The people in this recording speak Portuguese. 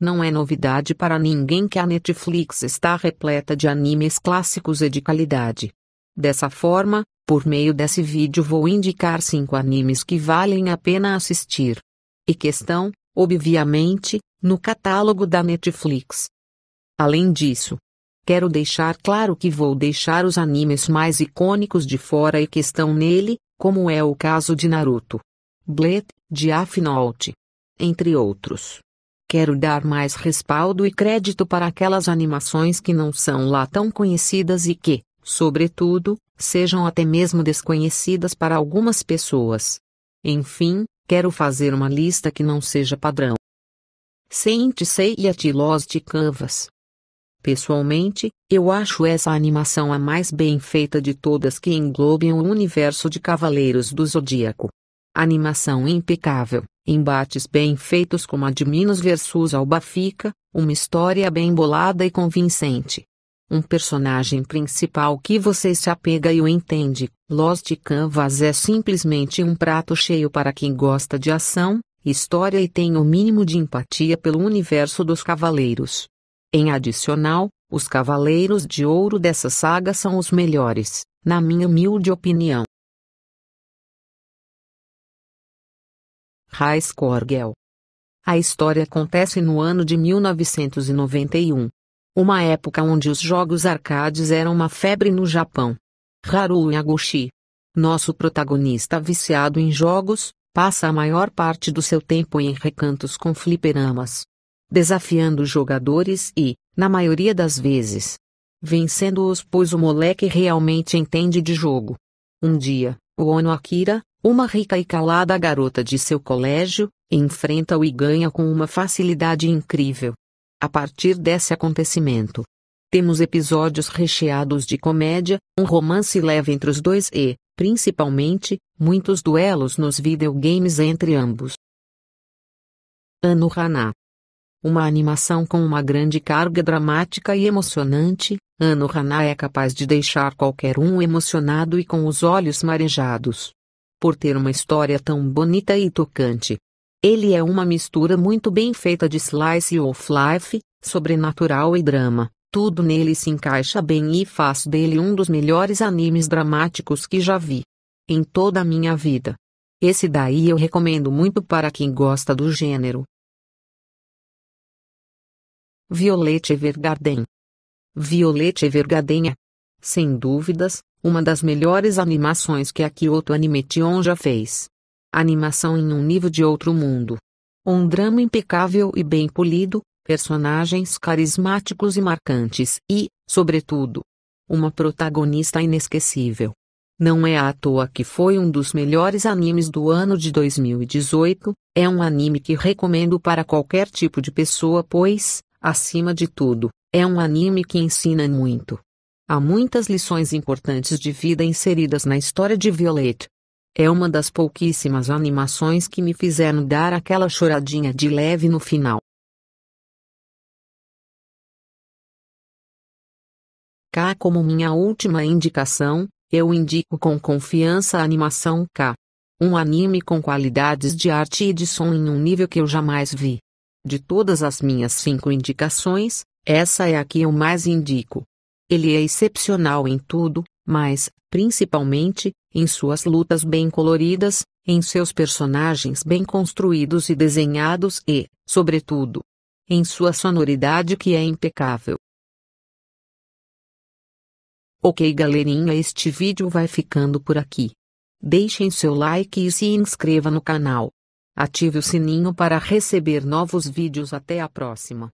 Não é novidade para ninguém que a Netflix está repleta de animes clássicos e de qualidade. Dessa forma, por meio desse vídeo vou indicar 5 animes que valem a pena assistir. E que estão, obviamente, no catálogo da Netflix. Além disso, quero deixar claro que vou deixar os animes mais icônicos de fora e que estão nele, como é o caso de Naruto. Blet, Diafinault. Entre outros. Quero dar mais respaldo e crédito para aquelas animações que não são lá tão conhecidas e que, sobretudo, sejam até mesmo desconhecidas para algumas pessoas. Enfim, quero fazer uma lista que não seja padrão. Sente-se e Atilos de Canvas. Pessoalmente, eu acho essa animação a mais bem feita de todas que englobem o universo de Cavaleiros do Zodíaco. Animação impecável, embates bem feitos como a de Minas versus Albafica, uma história bem bolada e convincente. Um personagem principal que você se apega e o entende. Lost Canvas é simplesmente um prato cheio para quem gosta de ação, história e tem o mínimo de empatia pelo universo dos cavaleiros. Em adicional, os cavaleiros de ouro dessa saga são os melhores, na minha humilde opinião. Korgel. A história acontece no ano de 1991. Uma época onde os jogos arcades eram uma febre no Japão. Haru Yaguchi. Nosso protagonista viciado em jogos, passa a maior parte do seu tempo em recantos com fliperamas. Desafiando os jogadores e, na maioria das vezes, vencendo-os pois o moleque realmente entende de jogo. Um dia, o Ono Akira, uma rica e calada garota de seu colégio, enfrenta-o e ganha com uma facilidade incrível. A partir desse acontecimento, temos episódios recheados de comédia, um romance leve entre os dois e, principalmente, muitos duelos nos videogames entre ambos. Ano Haná uma animação com uma grande carga dramática e emocionante, Ano Haná é capaz de deixar qualquer um emocionado e com os olhos marejados por ter uma história tão bonita e tocante. Ele é uma mistura muito bem feita de slice of life, sobrenatural e drama. Tudo nele se encaixa bem e faz dele um dos melhores animes dramáticos que já vi em toda a minha vida. Esse daí eu recomendo muito para quem gosta do gênero. Violet Evergarden Violet Evergarden é, sem dúvidas, uma das melhores animações que a Kyoto Animation já fez. Animação em um nível de outro mundo. Um drama impecável e bem polido, personagens carismáticos e marcantes e, sobretudo, uma protagonista inesquecível. Não é à toa que foi um dos melhores animes do ano de 2018, é um anime que recomendo para qualquer tipo de pessoa, pois, acima de tudo, é um anime que ensina muito. Há muitas lições importantes de vida inseridas na história de Violet. É uma das pouquíssimas animações que me fizeram dar aquela choradinha de leve no final. K como minha última indicação, eu indico com confiança a animação K. Um anime com qualidades de arte e de som em um nível que eu jamais vi. De todas as minhas cinco indicações, essa é a que eu mais indico. Ele é excepcional em tudo, mas, principalmente, em suas lutas bem coloridas, em seus personagens bem construídos e desenhados e, sobretudo, em sua sonoridade que é impecável. Ok galerinha este vídeo vai ficando por aqui. Deixem seu like e se inscreva no canal. Ative o sininho para receber novos vídeos até a próxima.